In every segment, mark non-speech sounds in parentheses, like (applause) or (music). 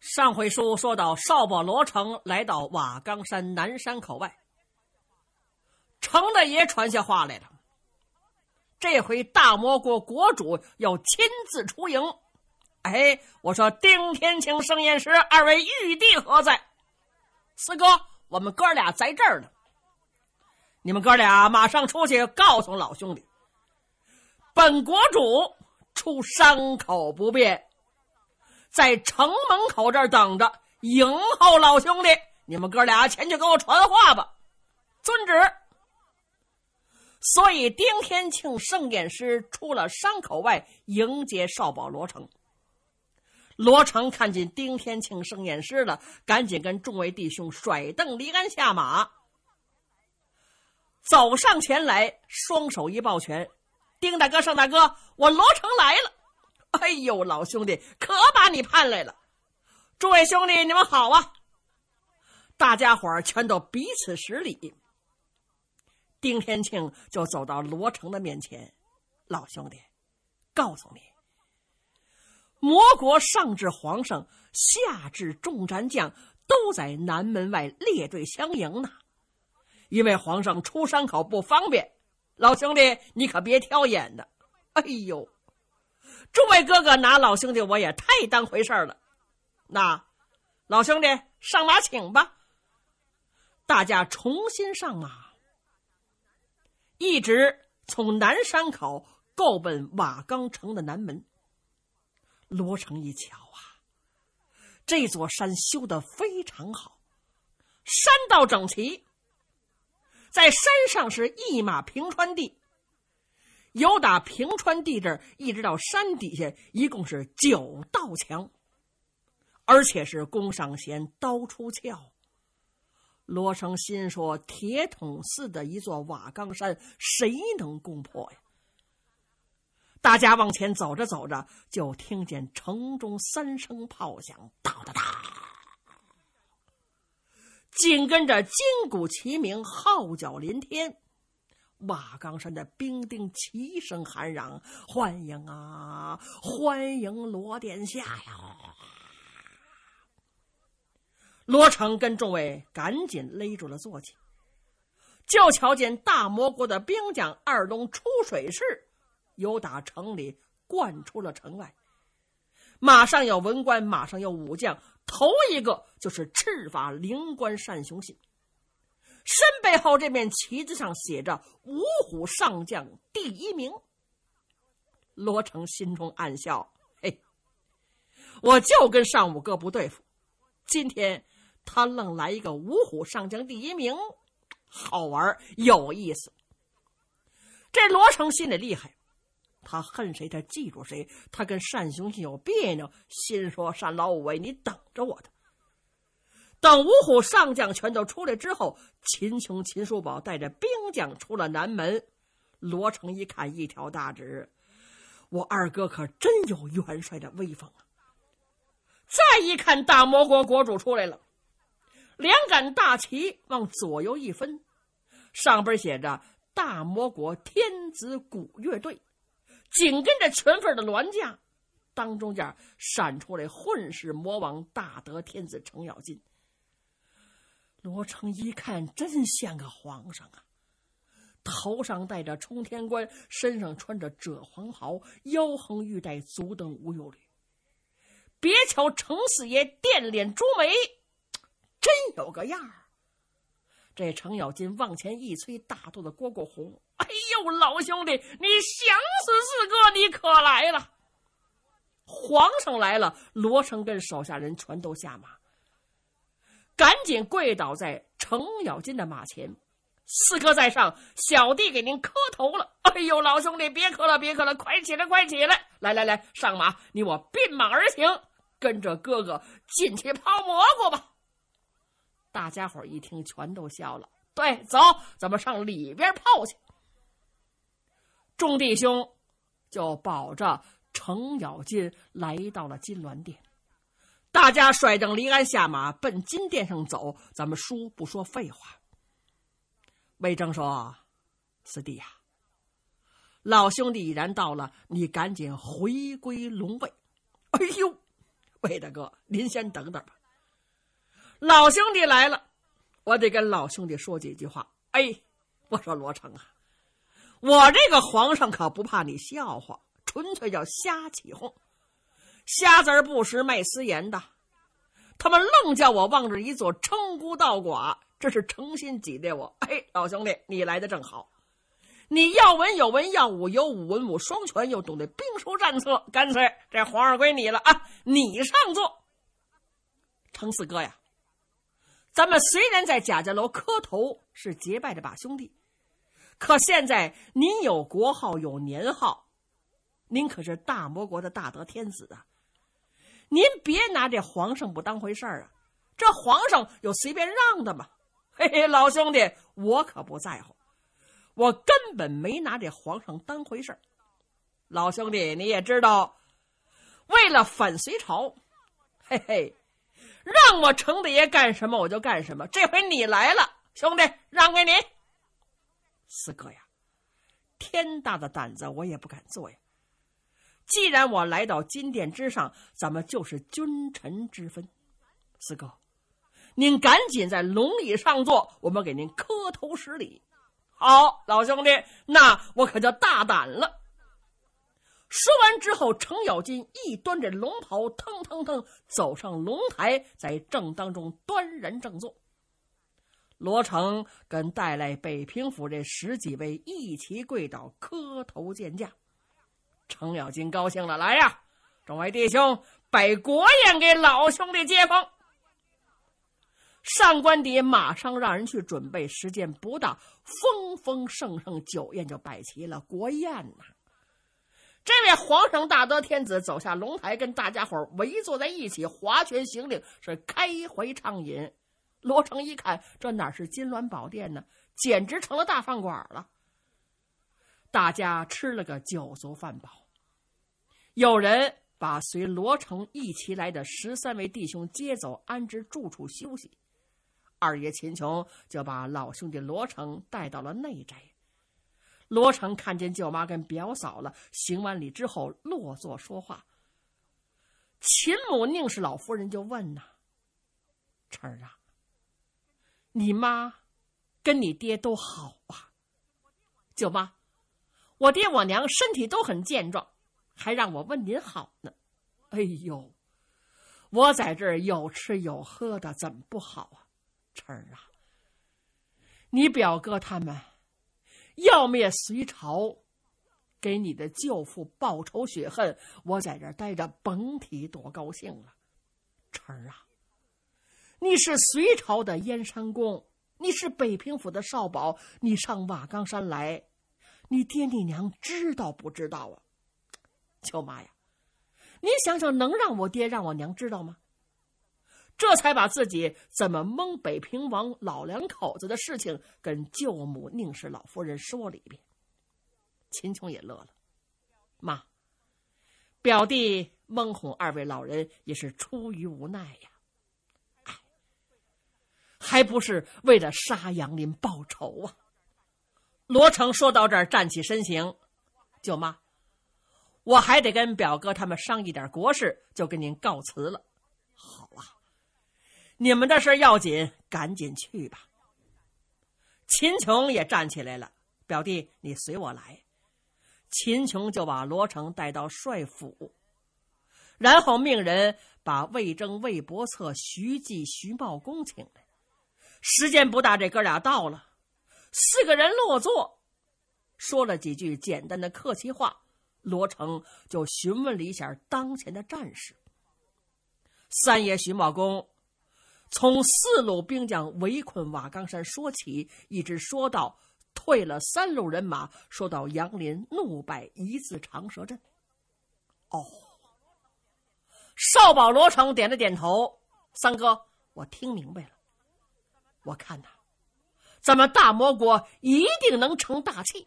上回书说到，少保罗成来到瓦岗山南山口外，程大爷传下话来了。这回大魔国国主要亲自出营。哎，我说丁天清、盛宴石二位玉帝何在？四哥，我们哥俩在这儿呢。你们哥俩马上出去告诉老兄弟，本国主出山口不便。在城门口这儿等着，迎候老兄弟。你们哥俩前去给我传话吧，遵旨。所以，丁天庆、盛典师出了山口外迎接少保罗成。罗成看见丁天庆、盛典师了，赶紧跟众位弟兄甩蹬离鞍下马，走上前来，双手一抱拳：“丁大哥、盛大哥，我罗成来了。” (laughs) 哎呦，老兄弟，可把你盼来了！诸位兄弟，你们好啊！大家伙儿全都彼此施礼。丁天庆就走到罗成的面前：“老兄弟，告诉你，魔国上至皇上，下至众战将，都在南门外列队相迎呢。因为皇上出山口不方便，老兄弟你可别挑眼的。哎呦！”诸位哥哥，拿老兄弟我也太当回事儿了。那老兄弟上马请吧。大家重新上马，一直从南山口够奔瓦岗城的南门。罗成一瞧啊，这座山修的非常好，山道整齐，在山上是一马平川地。由打平川地这儿一直到山底下，一共是九道墙，而且是弓上弦，刀出鞘。罗成心说：“铁桶似的一座瓦岗山，谁能攻破呀？”大家往前走着走着，就听见城中三声炮响，哒哒哒，紧跟着金鼓齐鸣，号角连天。瓦岗山的兵丁齐声喊嚷：“欢迎啊，欢迎罗殿下呀！”罗成跟众位赶紧勒住了坐骑，就瞧见大魔国的兵将二龙出水式，由打城里灌出了城外。马上有文官，马上有武将，头一个就是赤发灵官单雄信。身背后这面旗子上写着“五虎上将第一名”，罗成心中暗笑：“嘿，我就跟尚五哥不对付，今天他愣来一个五虎上将第一名，好玩有意思。”这罗成心里厉害，他恨谁他记住谁，他跟单雄信有别扭，心说：“单老五位，你等着我的。”等五虎上将全都出来之后，秦琼、秦叔宝带着兵将出了南门。罗成一看，一条大指：“我二哥可真有元帅的威风啊！再一看，大魔国国主出来了，两杆大旗往左右一分，上边写着“大魔国天子鼓乐队”，紧跟着全份的銮驾，当中间闪出来混世魔王大德天子程咬金。罗成一看，真像个皇上啊！头上戴着冲天冠，身上穿着赭黄袍，腰横玉带，足蹬乌油履。别瞧程四爷电脸朱眉，真有个样儿。这程咬金往前一催，大肚子蝈蝈红。哎呦，老兄弟，你想死四哥，你可来了！皇上来了，罗成跟手下人全都下马。赶紧跪倒在程咬金的马前，四哥在上，小弟给您磕头了。哎呦，老兄弟，别磕了，别磕了，快起来，快起来！来来来，上马，你我并马而行，跟着哥哥进去泡蘑菇吧。大家伙一听，全都笑了。对，走，咱们上里边泡去。众弟兄就抱着程咬金来到了金銮殿。大家率正离鞍下马，奔金殿上走。咱们书不说废话。魏征说：“四弟呀，老兄弟已然到了，你赶紧回归龙位。” (laughs) 哎呦，魏大哥，您先等等吧。老兄弟来了，我得跟老兄弟说几句话。哎，我说罗成啊，我这个皇上可不怕你笑话，纯粹叫瞎起哄。瞎子儿不识卖私盐的，他们愣叫我望着一座称孤道寡，这是诚心挤兑我。哎，老兄弟，你来的正好，你要文有文，要武有武，文武双全，又懂得兵书战策，干脆这皇上归你了啊！你上座，程四哥呀，咱们虽然在贾家楼磕头是结拜的把兄弟，可现在您有国号有年号，您可是大魔国的大德天子啊！您别拿这皇上不当回事儿啊！这皇上有随便让的吗？嘿嘿，老兄弟，我可不在乎，我根本没拿这皇上当回事儿。老兄弟，你也知道，为了反隋朝，嘿嘿，让我程大爷干什么我就干什么。这回你来了，兄弟，让给你。四哥呀，天大的胆子我也不敢做呀。既然我来到金殿之上，咱们就是君臣之分。四哥，您赶紧在龙椅上坐，我们给您磕头施礼。好，老兄弟，那我可就大胆了。说完之后，程咬金一端着龙袍，腾腾腾走上龙台，在正当中端然正坐。罗成跟带来北平府这十几位一齐跪倒，磕头见驾。程咬金高兴了，来呀！众位弟兄，摆国宴给老兄弟接风。上官迪马上让人去准备，时间不大，丰丰盛盛酒宴就摆齐了。国宴呐！这位皇上大德天子走下龙台，跟大家伙围坐在一起，划拳行令，是开怀畅饮。罗成一看，这哪是金銮宝殿呢？简直成了大饭馆了。大家吃了个酒足饭饱，有人把随罗成一起来的十三位弟兄接走，安置住处休息。二爷秦琼就把老兄弟罗成带到了内宅。罗成看见舅妈跟表嫂了，行完礼之后落座说话。秦母宁氏老夫人就问呐：“陈儿啊，你妈跟你爹都好啊？”舅妈。我爹我娘身体都很健壮，还让我问您好呢。哎呦，我在这儿有吃有喝的，怎么不好啊？晨儿啊，你表哥他们要灭隋朝，给你的舅父报仇雪恨，我在这儿待着，甭提多高兴了。晨儿啊，你是隋朝的燕山公，你是北平府的少保，你上瓦岗山来。你爹你娘知道不知道啊？舅妈呀，你想想，能让我爹让我娘知道吗？这才把自己怎么蒙北平王老两口子的事情跟舅母宁氏老夫人说了一遍。秦琼也乐了，妈，表弟蒙哄二位老人也是出于无奈呀，哎，还不是为了杀杨林报仇啊。罗成说到这儿，站起身形，舅妈，我还得跟表哥他们商议点国事，就跟您告辞了。好啊，你们的事要紧，赶紧去吧。秦琼也站起来了，表弟，你随我来。秦琼就把罗成带到帅府，然后命人把魏征、魏博策、徐继、徐茂公请来。时间不大，这哥俩到了。四个人落座，说了几句简单的客气话，罗成就询问了一下当前的战事。三爷徐茂公从四路兵将围困瓦岗山说起，一直说到退了三路人马，说到杨林怒败一字长蛇阵。哦，少保罗成点了点头：“三哥，我听明白了。我看呐。”咱们大魔国一定能成大器。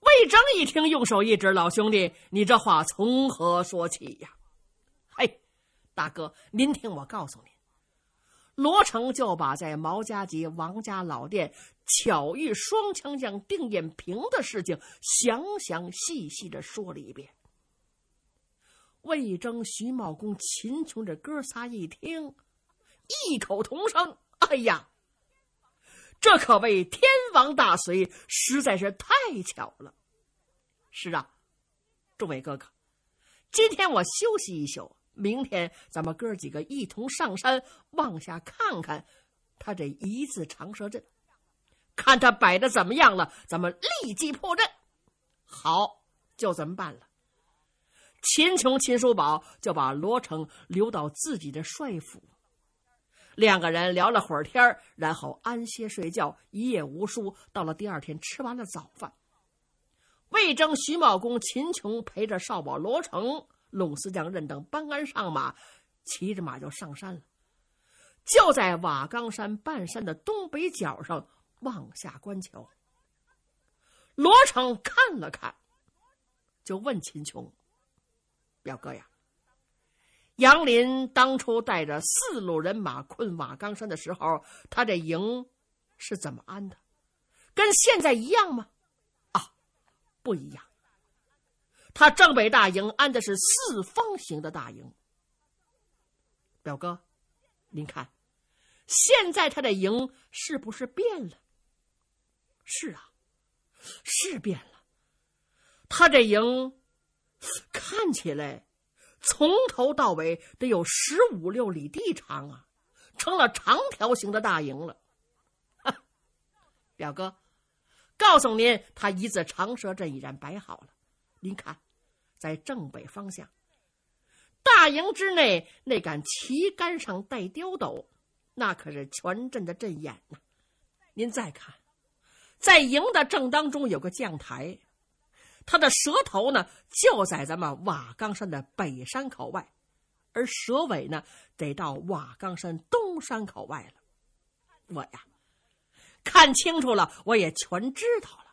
魏征一听，用手一指：“老兄弟，你这话从何说起呀？”“嘿，大哥，您听我告诉您。”罗成就把在毛家集王家老店巧遇双枪将定艳平的事情，详详细细的说了一遍。魏征、徐茂公、秦琼这哥仨一听，异口同声：“哎呀！”这可谓天王大随，实在是太巧了。是啊，众位哥哥，今天我休息一宿，明天咱们哥几个一同上山往下看看他这一字长蛇阵，看他摆的怎么样了。咱们立即破阵。好，就这么办了。秦琼、秦叔宝就把罗成留到自己的帅府。两个人聊了会儿天然后安歇睡觉，一夜无书。到了第二天，吃完了早饭，魏征、徐茂公、秦琼陪着少保罗成、陇四将任等，搬鞍上马，骑着马就上山了。就在瓦岗山半山的东北角上望下观瞧。罗成看了看，就问秦琼：“表哥呀？”杨林当初带着四路人马困瓦岗山的时候，他这营是怎么安的？跟现在一样吗？啊，不一样。他正北大营安的是四方形的大营。表哥，您看，现在他的营是不是变了？是啊，是变了。他这营看起来。从头到尾得有十五六里地长啊，成了长条形的大营了。哈，表哥，告诉您，他一字长蛇阵已然摆好了。您看，在正北方向，大营之内那杆旗杆上带雕斗，那可是全镇的阵眼呐。您再看，在营的正当中有个将台。他的蛇头呢，就在咱们瓦岗山的北山口外，而蛇尾呢，得到瓦岗山东山口外了。我呀，看清楚了，我也全知道了。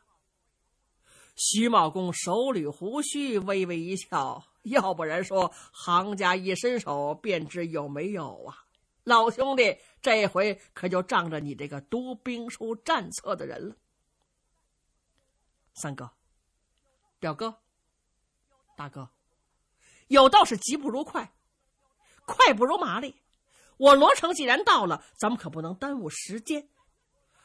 徐茂公手捋胡须，微微一笑：“要不然说，行家一伸手便知有没有啊！老兄弟，这回可就仗着你这个读兵书战策的人了，三哥。”表哥，大哥，有道是急不如快，快不如麻利。我罗成既然到了，咱们可不能耽误时间，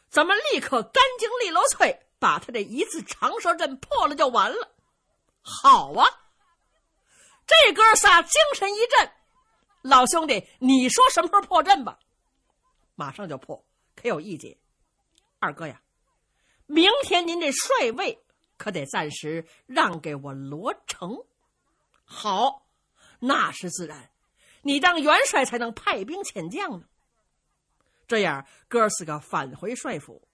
咱们立刻干净利落脆把他这一次长蛇阵破了就完了。好啊，这哥仨精神一振，老兄弟，你说什么时候破阵吧？马上就破。可有意见？二哥呀，明天您这帅位。可得暂时让给我罗成，好，那是自然。你当元帅才能派兵遣将呢。这样，哥四个返回帅府，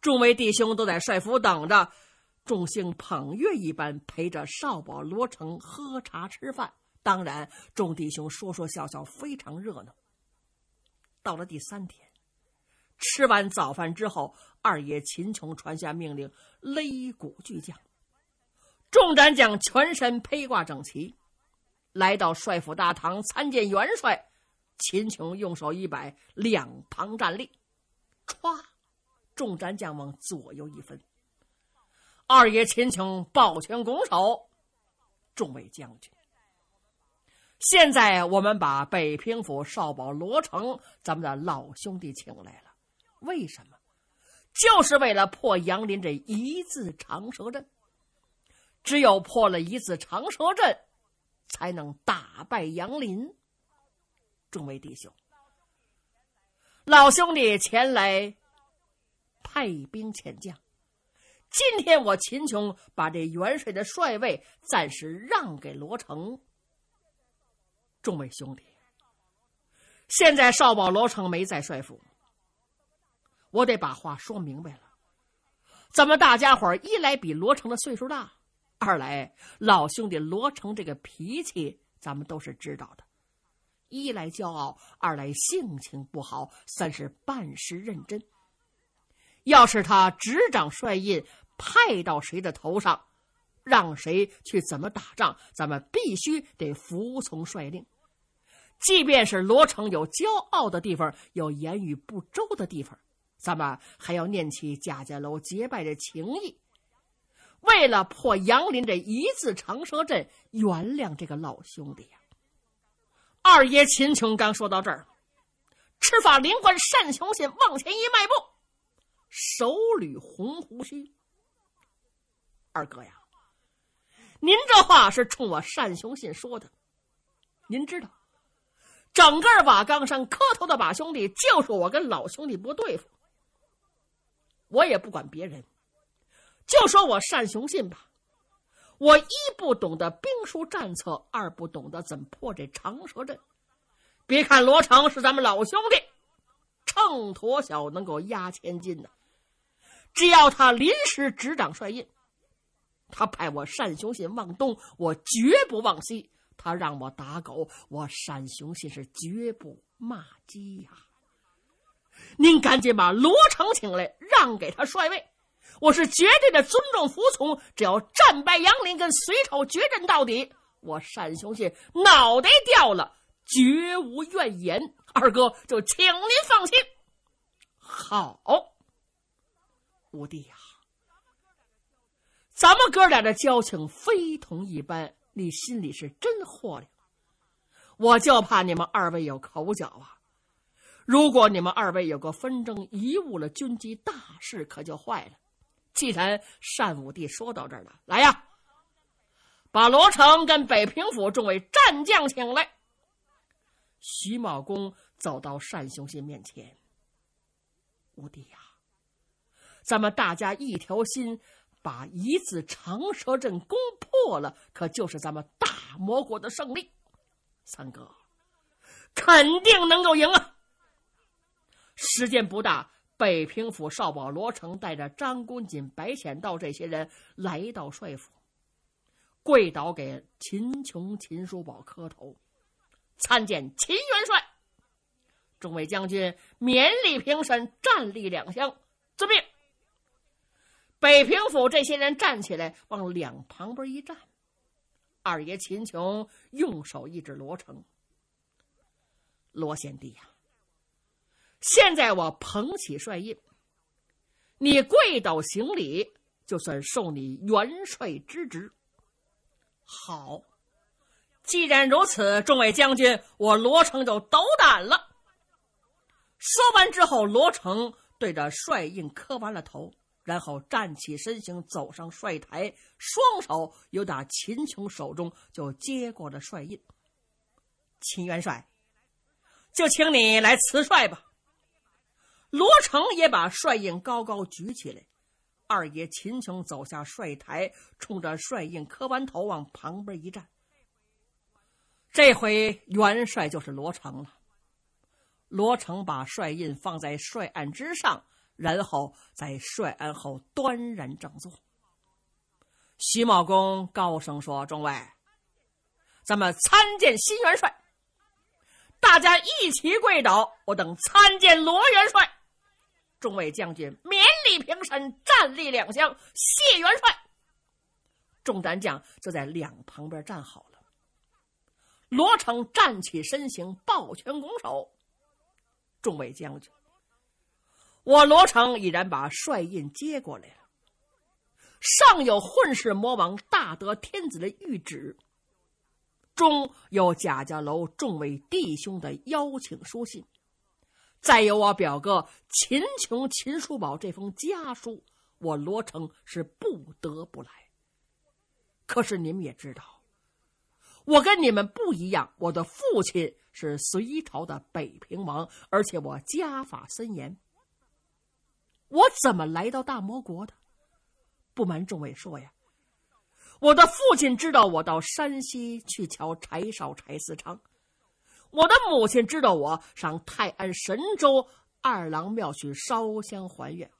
众位弟兄都在帅府等着，众星捧月一般陪着少保罗成喝茶吃饭。当然，众弟兄说说笑笑，非常热闹。到了第三天。吃完早饭之后，二爷秦琼传下命令，擂鼓巨将。众斩将全身披挂整齐，来到帅府大堂参见元帅。秦琼用手一摆，两旁站立。歘，众斩将往左右一分。二爷秦琼抱拳拱手，众位将军，现在我们把北平府少保罗成，咱们的老兄弟请来了。为什么？就是为了破杨林这一字长蛇阵。只有破了一字长蛇阵，才能打败杨林。众位弟兄，老兄弟前来派兵遣将。今天我秦琼把这元帅的帅位暂时让给罗成。众位兄弟，现在少保罗成没在帅府。我得把话说明白了，咱们大家伙一来比罗成的岁数大，二来老兄弟罗成这个脾气，咱们都是知道的：一来骄傲，二来性情不好，三是办事认真。要是他执掌帅印，派到谁的头上，让谁去怎么打仗，咱们必须得服从帅令。即便是罗成有骄傲的地方，有言语不周的地方。咱们还要念起贾家楼结拜的情谊，为了破杨林这一字长蛇阵，原谅这个老兄弟呀！二爷秦琼刚说到这儿，执法灵官单雄信往前一迈步，手捋红胡须：“二哥呀，您这话是冲我单雄信说的。您知道，整个瓦岗山磕头的把兄弟，就是我跟老兄弟不对付。”我也不管别人，就说我单雄信吧，我一不懂得兵书战策，二不懂得怎么破这长蛇阵。别看罗成是咱们老兄弟，秤砣小能够压千斤呢，只要他临时执掌帅印，他派我单雄信往东，我绝不往西；他让我打狗，我单雄信是绝不骂鸡呀。您赶紧把罗成请来，让给他帅位。我是绝对的尊重服从，只要战败杨林，跟隋朝决战到底，我单雄信脑袋掉了，绝无怨言。二哥，就请您放心。好，五弟呀，咱们哥俩的交情非同一般，你心里是真豁亮，我就怕你们二位有口角啊。如果你们二位有个纷争，贻误了军机大事，可就坏了。既然单武帝说到这儿了，来呀，把罗成跟北平府众位战将请来。徐茂公走到单雄信面前：“武帝呀，咱们大家一条心，把一字长蛇阵攻破了，可就是咱们大魔国的胜利。三哥，肯定能够赢啊！”时间不大，北平府少保罗成带着张公瑾、白显道这些人来到帅府，跪倒给秦琼、秦叔宝磕头，参见秦元帅。众位将军，勉礼平身，站立两厢。遵命。北平府这些人站起来，往两旁边一站。二爷秦琼用手一指罗成：“罗贤弟呀。”现在我捧起帅印，你跪倒行礼，就算受你元帅之职。好，既然如此，众位将军，我罗成就斗胆了。说完之后，罗成对着帅印磕完了头，然后站起身形走上帅台，双手由打秦琼手中就接过了帅印。秦元帅，就请你来辞帅吧。罗成也把帅印高高举起来，二爷秦琼走下帅台，冲着帅印磕完头，往旁边一站。这回元帅就是罗成了。罗成把帅印放在帅案之上，然后在帅案后端然正坐。徐茂公高声说：“众位，咱们参见新元帅！大家一起跪倒，我等参见罗元帅！”众位将军，勉礼平身，站立两厢，谢元帅。众战将就在两旁边站好了。罗成站起身形，抱拳拱手。众位将军，我罗成已然把帅印接过来了，上有混世魔王大德天子的谕旨，中有贾家楼众位弟兄的邀请书信。再有我表哥秦琼、秦叔宝这封家书，我罗成是不得不来。可是你们也知道，我跟你们不一样，我的父亲是隋朝的北平王，而且我家法森严。我怎么来到大魔国的？不瞒众位说呀，我的父亲知道我到山西去瞧柴少、柴思昌。我的母亲知道我上泰安神州二郎庙去烧香还愿，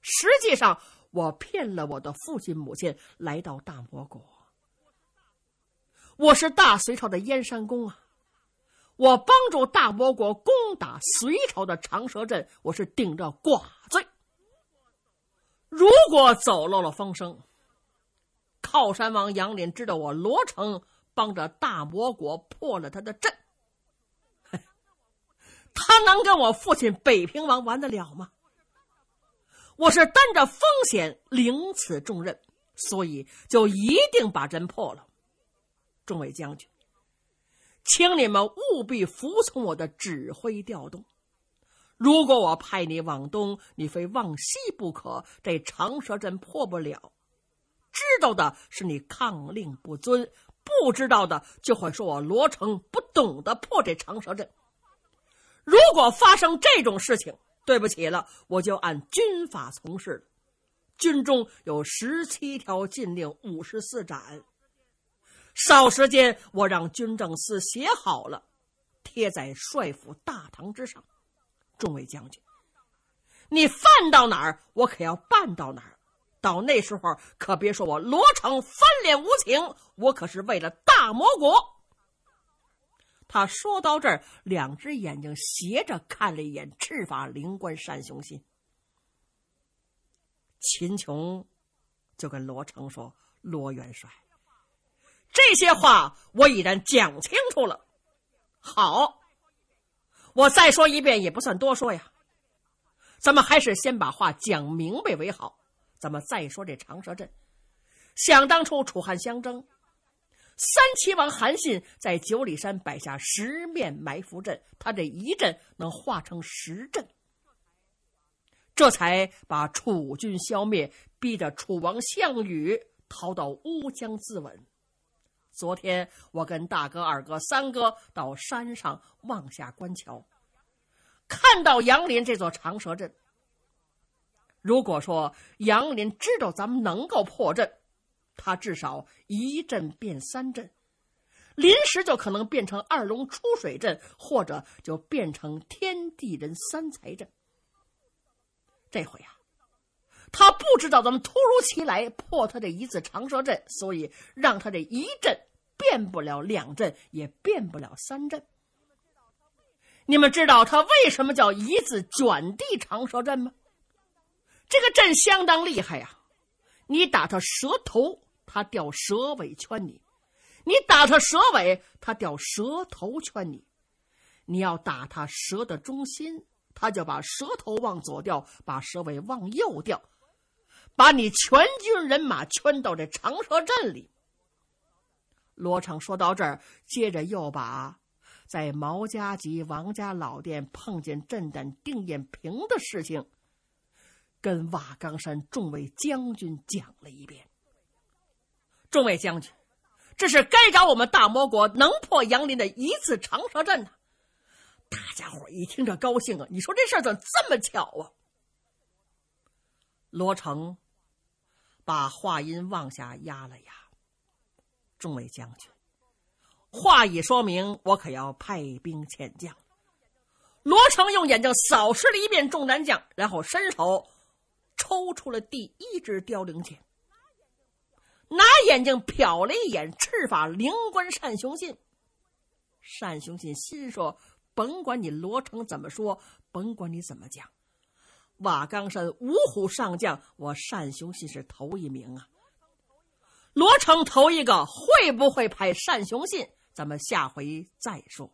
实际上我骗了我的父亲母亲来到大魔国。我是大隋朝的燕山公啊，我帮助大魔国攻打隋朝的长蛇阵，我是顶着寡罪。如果走漏了风声，靠山王杨林知道我罗成帮着大魔国破了他的阵。他能跟我父亲北平王玩得了吗？我是担着风险领此重任，所以就一定把阵破了。众位将军，请你们务必服从我的指挥调动。如果我派你往东，你非往西不可。这长蛇阵破不了，知道的是你抗令不遵，不知道的就会说我罗成不懂得破这长蛇阵。如果发生这种事情，对不起了，我就按军法从事。军中有十七条禁令，五十四斩。少时间，我让军政司写好了，贴在帅府大堂之上。众位将军，你犯到哪儿，我可要办到哪儿。到那时候，可别说我罗成翻脸无情，我可是为了大魔国。他说到这儿，两只眼睛斜着看了一眼赤发灵官单雄信，秦琼就跟罗成说：“罗元帅，这些话我已然讲清楚了。好，我再说一遍也不算多说呀。咱们还是先把话讲明白为好。咱们再说这长蛇阵，想当初楚汉相争。”三齐王韩信在九里山摆下十面埋伏阵，他这一阵能化成十阵，这才把楚军消灭，逼得楚王项羽逃到乌江自刎。昨天我跟大哥、二哥、三哥到山上望下观瞧，看到杨林这座长蛇阵。如果说杨林知道咱们能够破阵，他至少一阵变三阵，临时就可能变成二龙出水阵，或者就变成天地人三才阵。这回啊，他不知道怎么突如其来破他这一字长蛇阵，所以让他这一阵变不了两阵，也变不了三阵。你们知道他为什么叫一字卷地长蛇阵吗？这个阵相当厉害呀，你打他蛇头。他吊蛇尾圈你，你打他蛇尾；他吊蛇头圈你，你要打他蛇的中心，他就把蛇头往左吊，把蛇尾往右吊，把你全军人马圈到这长蛇阵里。罗成说到这儿，接着又把在毛家集王家老店碰见镇旦丁艳平的事情，跟瓦岗山众位将军讲了一遍。众位将军，这是该找我们大魔国能破杨林的一次长蛇阵呐！大家伙一听这高兴啊，你说这事儿怎这么巧啊？罗成把话音往下压了压，众位将军，话已说明，我可要派兵遣将。罗成用眼睛扫视了一遍众男将，然后伸手抽出了第一支凋零箭。拿眼睛瞟了一眼赤发灵官单雄信，单雄信心说：“甭管你罗成怎么说，甭管你怎么讲，瓦岗山五虎上将，我单雄信是头一名啊。罗成头一个会不会派单雄信？咱们下回再说。”